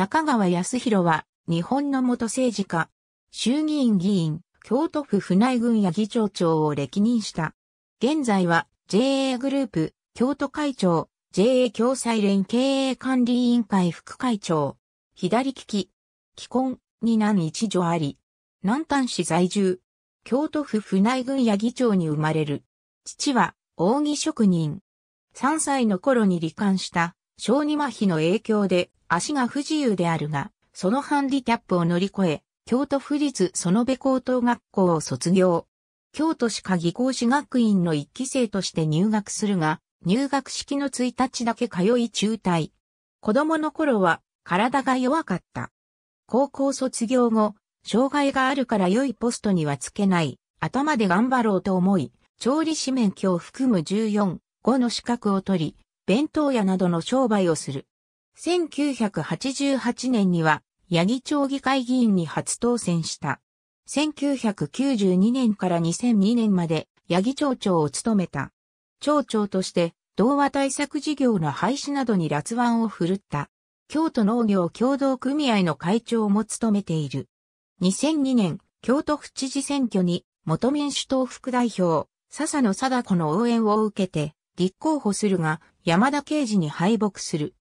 中川康弘は、日本の元政治家、衆議院議員、京都府府内郡や議長長を歴任した。現在は、JA グループ、京都会長、JA 共済連経営管理委員会副会長、左利き、既婚、二男一女あり、南丹市在住、京都府府内郡や議長に生まれる。父は、扇職人。3歳の頃に罹患した小児麻痺の影響で足が不自由であるが、そのハンディキャップを乗り越え、京都府立園部高等学校を卒業。京都歯科技工士学院の一期生として入学するが、入学式の1日だけ通い中退。子供の頃は体が弱かった。高校卒業後、障害があるから良いポストにはつけない、頭で頑張ろうと思い、調理師免許を含む14、5の資格を取り、弁当屋などの商売をする。1988年には、八木町議会議員に初当選した。1992年から2002年まで、八木町長を務めた。町長として、童話対策事業の廃止などに辣腕を振るった。京都農業協同組合の会長も務めている。2002年、京都府知事選挙に、元民主党副代表、笹野貞子の応援を受けて、立候補するが、山田刑事に敗北する。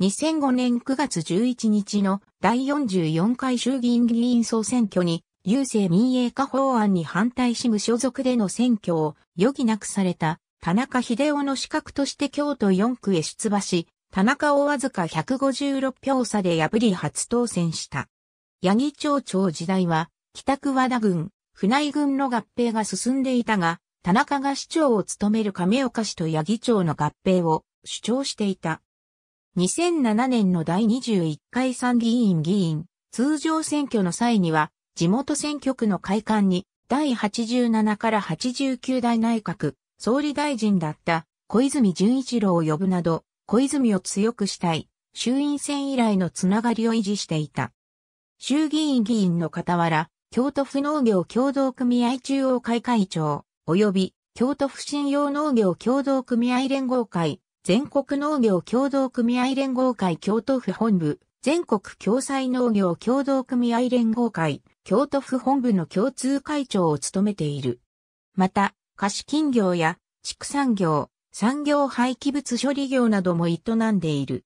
2005年9月11日の第44回衆議院議員総選挙に、郵政民営化法案に反対し無所属での選挙を余儀なくされた田中秀夫の資格として京都4区へ出馬し、田中をわずか156票差で破り初当選した。八木町長時代は、北区和田郡、船井郡の合併が進んでいたが、田中が市長を務める亀岡市と八木町の合併を主張していた。2007年の第21回参議院議員通常選挙の際には地元選挙区の会館に第87から89代内閣総理大臣だった小泉純一郎を呼ぶなど小泉を強くしたい衆院選以来のつながりを維持していた。衆議院議員の傍ら京都府農業共同組合中央会会長及び京都府信用農業協同組合連合会、全国農業協同組合連合会京都府本部、全国共済農業協同組合連合会、京都府本部の共通会長を務めている。また、貸金業や畜産業、産業廃棄物処理業なども営んでいる。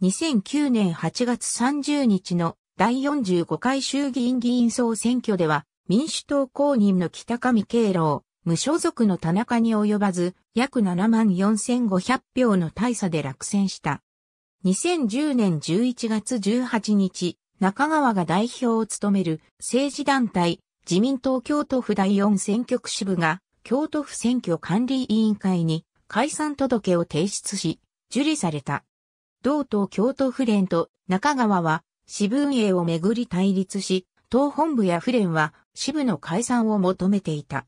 2009年8月30日の第45回衆議院議員総選挙では民主党公認の北上敬老、無所属の田中に及ばず、約7万4500票の大差で落選した。2010年11月18日、中川が代表を務める政治団体自民党京都府第4選挙区支部が京都府選挙管理委員会に解散届を提出し、受理された。同党京都府連と中川は支部運営をめぐり対立し、党本部や府連は支部の解散を求めていた。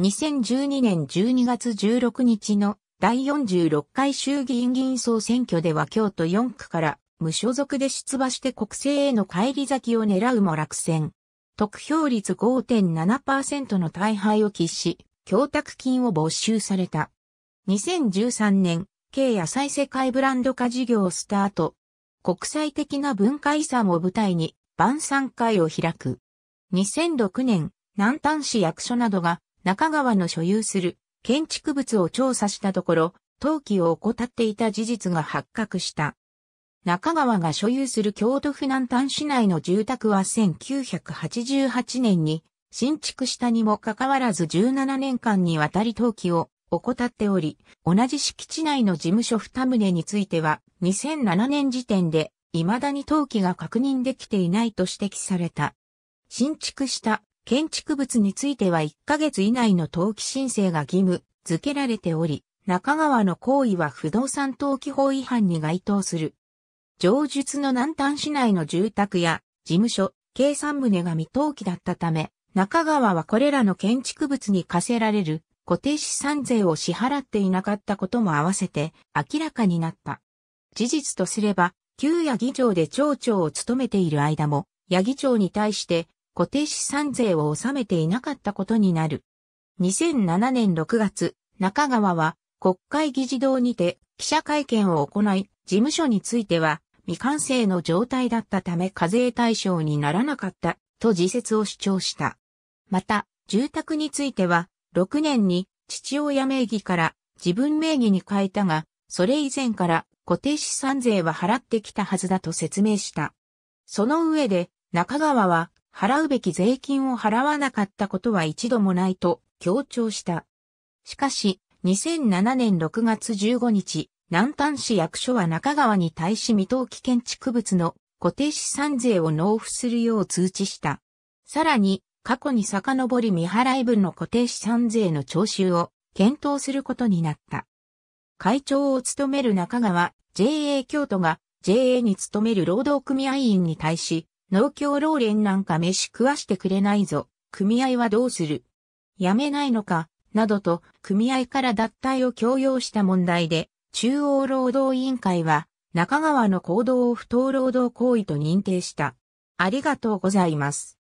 2012年12月16日の第46回衆議院議員総選挙では京都4区から無所属で出馬して国政への返り咲きを狙うも落選。得票率5.7%の大敗を喫し、供託金を没収された。2013年、軽野菜世界ブランド化事業をスタート。国際的な文化遺産を舞台に晩餐会を開く。2006年、南丹市役所などが中川の所有する建築物を調査したところ、登記を怠っていた事実が発覚した。中川が所有する京都府南端市内の住宅は1988年に新築したにもかかわらず17年間にわたり登記を怠っており、同じ敷地内の事務所二棟については2007年時点で未だに登記が確認できていないと指摘された。新築した建築物については1ヶ月以内の登記申請が義務付けられており、中川の行為は不動産登記法違反に該当する。上述の南端市内の住宅や事務所、計算棟が未登記だったため、中川はこれらの建築物に課せられる固定資産税を支払っていなかったことも合わせて明らかになった。事実とすれば、旧八木町で町長を務めている間も、八木町に対して固定資産税を納めていなかったことになる。2007年6月、中川は国会議事堂にて記者会見を行い、事務所については未完成の状態だったため課税対象にならなかったと自説を主張した。また、住宅については6年に父親名義から自分名義に変えたが、それ以前から固定資産税は払ってきたはずだと説明した。その上で、中川は払うべき税金を払わなかったことは一度もないと強調した。しかし、2007年6月15日、南丹市役所は中川に対し未登記建築物の固定資産税を納付するよう通知した。さらに、過去に遡り未払い分の固定資産税の徴収を検討することになった。会長を務める中川 JA 京都が JA に勤める労働組合員に対し、農協老連なんか飯食わしてくれないぞ、組合はどうする辞めないのか、などと組合から脱退を強要した問題で、中央労働委員会は中川の行動を不当労働行為と認定した。ありがとうございます。